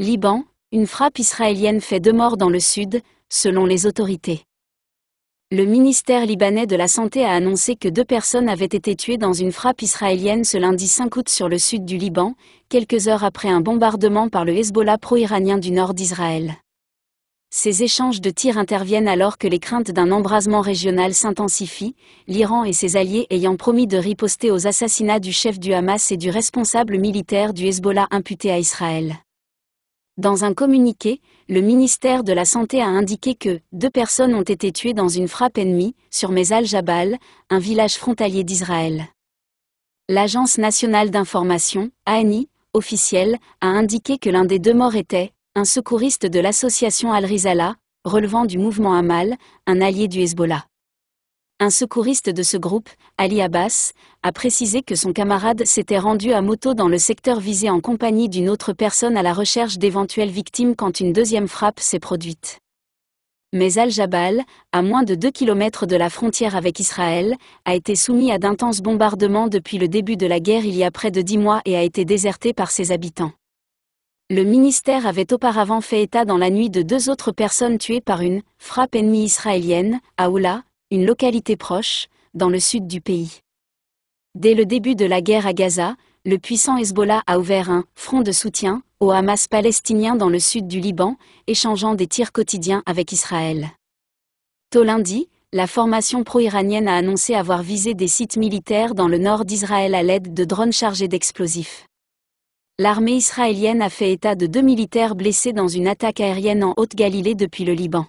Liban, une frappe israélienne fait deux morts dans le sud, selon les autorités. Le ministère libanais de la Santé a annoncé que deux personnes avaient été tuées dans une frappe israélienne ce lundi 5 août sur le sud du Liban, quelques heures après un bombardement par le Hezbollah pro-iranien du nord d'Israël. Ces échanges de tirs interviennent alors que les craintes d'un embrasement régional s'intensifient, l'Iran et ses alliés ayant promis de riposter aux assassinats du chef du Hamas et du responsable militaire du Hezbollah imputé à Israël. Dans un communiqué, le ministère de la Santé a indiqué que deux personnes ont été tuées dans une frappe ennemie sur Mezal Jabal, un village frontalier d'Israël. L'Agence nationale d'information, ANI, officielle, a indiqué que l'un des deux morts était un secouriste de l'association Al-Rizala, relevant du mouvement Amal, un allié du Hezbollah. Un secouriste de ce groupe, Ali Abbas, a précisé que son camarade s'était rendu à moto dans le secteur visé en compagnie d'une autre personne à la recherche d'éventuelles victimes quand une deuxième frappe s'est produite. Mais Al-Jabal, à moins de 2 km de la frontière avec Israël, a été soumis à d'intenses bombardements depuis le début de la guerre il y a près de 10 mois et a été déserté par ses habitants. Le ministère avait auparavant fait état dans la nuit de deux autres personnes tuées par une frappe ennemie israélienne, à une localité proche, dans le sud du pays. Dès le début de la guerre à Gaza, le puissant Hezbollah a ouvert un front de soutien au Hamas palestinien dans le sud du Liban, échangeant des tirs quotidiens avec Israël. Tôt lundi, la formation pro-iranienne a annoncé avoir visé des sites militaires dans le nord d'Israël à l'aide de drones chargés d'explosifs. L'armée israélienne a fait état de deux militaires blessés dans une attaque aérienne en Haute-Galilée depuis le Liban.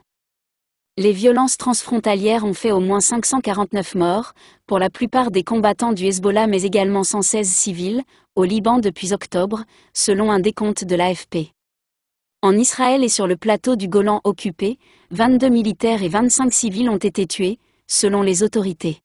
Les violences transfrontalières ont fait au moins 549 morts, pour la plupart des combattants du Hezbollah mais également 116 civils, au Liban depuis octobre, selon un décompte de l'AFP. En Israël et sur le plateau du Golan occupé, 22 militaires et 25 civils ont été tués, selon les autorités.